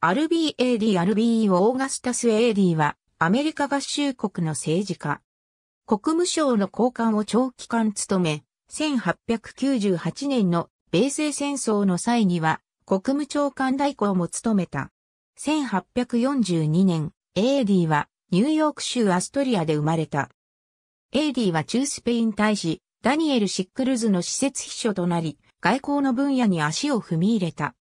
アルビー AD アルビーオーガスタス AD はアメリカ合衆国の政治家。国務省の高官を長期間務め、1898年の米西戦争の際には国務長官代行も務めた。1842年、AD はニューヨーク州アストリアで生まれた。AD は中スペイン大使、ダニエル・シックルズの施設秘書となり、外交の分野に足を踏み入れた。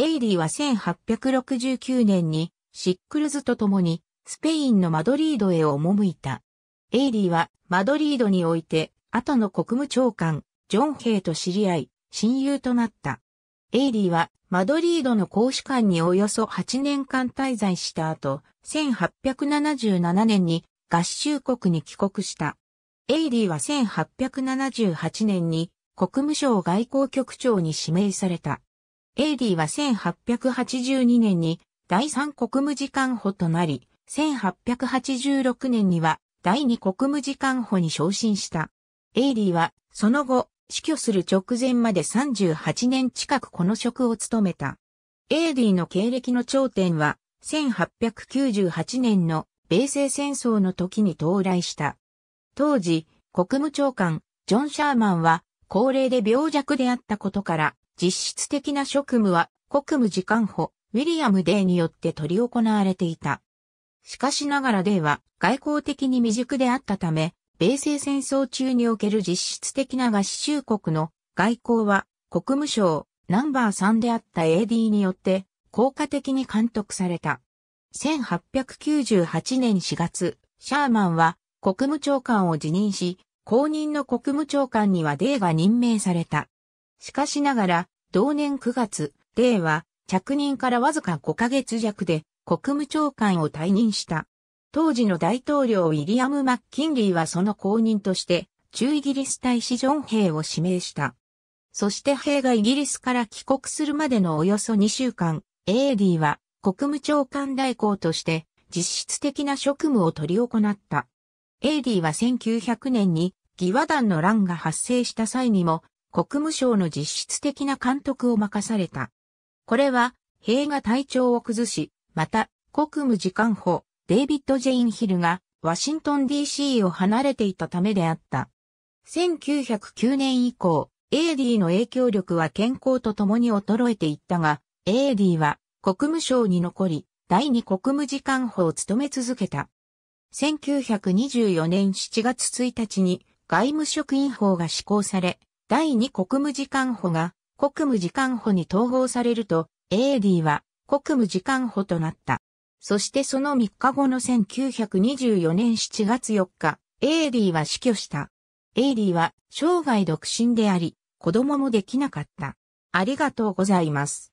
エイリーは1869年にシックルズと共にスペインのマドリードへ赴いた。エイリーはマドリードにおいて後の国務長官ジョン・ヘイと知り合い親友となった。エイリーはマドリードの公使館におよそ8年間滞在した後、1877年に合衆国に帰国した。エイリーは1878年に国務省外交局長に指名された。エイディは1882年に第三国務次官補となり、1886年には第二国務次官補に昇進した。エイディはその後、死去する直前まで38年近くこの職を務めた。エイディの経歴の頂点は、1898年の米西戦争の時に到来した。当時、国務長官、ジョン・シャーマンは、高齢で病弱であったことから、実質的な職務は国務次官補、ウィリアム・デイによって取り行われていた。しかしながらデイは外交的に未熟であったため、米西戦争中における実質的な合衆国の外交は国務省ナンバー3であった AD によって効果的に監督された。1898年4月、シャーマンは国務長官を辞任し、後任の国務長官にはデイが任命された。しかしながら、同年9月、令は、着任からわずか5ヶ月弱で、国務長官を退任した。当時の大統領ウィリアム・マッキンリーはその後任として、中イギリス大使ジョン・ヘイを指名した。そしてヘイがイギリスから帰国するまでのおよそ2週間、エーディは国務長官代行として実質的な職務を取り行った。エーディは1900年に疑和団の乱が発生した際にも国務省の実質的な監督を任された。これは、兵が体調を崩し、また、国務次官補、デイビッド・ジェインヒルが、ワシントン DC を離れていたためであった。1909年以降、AD の影響力は健康とともに衰えていったが、AD は国務省に残り、第二国務次官補を務め続けた。1924年7月1日に外務職員法が施行され、第2国務次官補が国務次官補に統合されると、エーディは国務次官補となった。そしてその3日後の1924年7月4日、エーディは死去した。エーディは生涯独身であり、子供もできなかった。ありがとうございます。